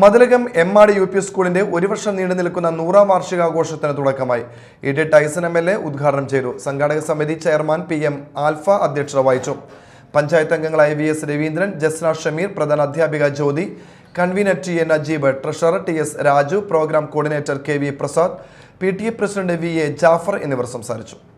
Mathilakam M R D U P സ്കൂളിന്റെ ഒരു വർഷം നീണ്ടു നിൽക്കുന്ന നൂറാം വാർഷികാഘോഷത്തിന് തുടക്കമായി E D Tyson M L A ഉദ്ഘാടനം ചെയ്തു സംഘാടക സമിതി ചെയർമാൻ പി എം ആൽഫ അധ്യക്ഷത വഹിച്ചു പഞ്ചായത്ത് അംഗങ്ങളായ വി എസ് രവീന്ദ്രൻ ജസ്ന ഷമീർ പ്രധാന അധ്യാപിക Jyothi convener T N Ajeeb treasurer T S Raju program coordinator K V Prasad P T A president V A Jafar എന്നിവർ സംസാരിച്ചു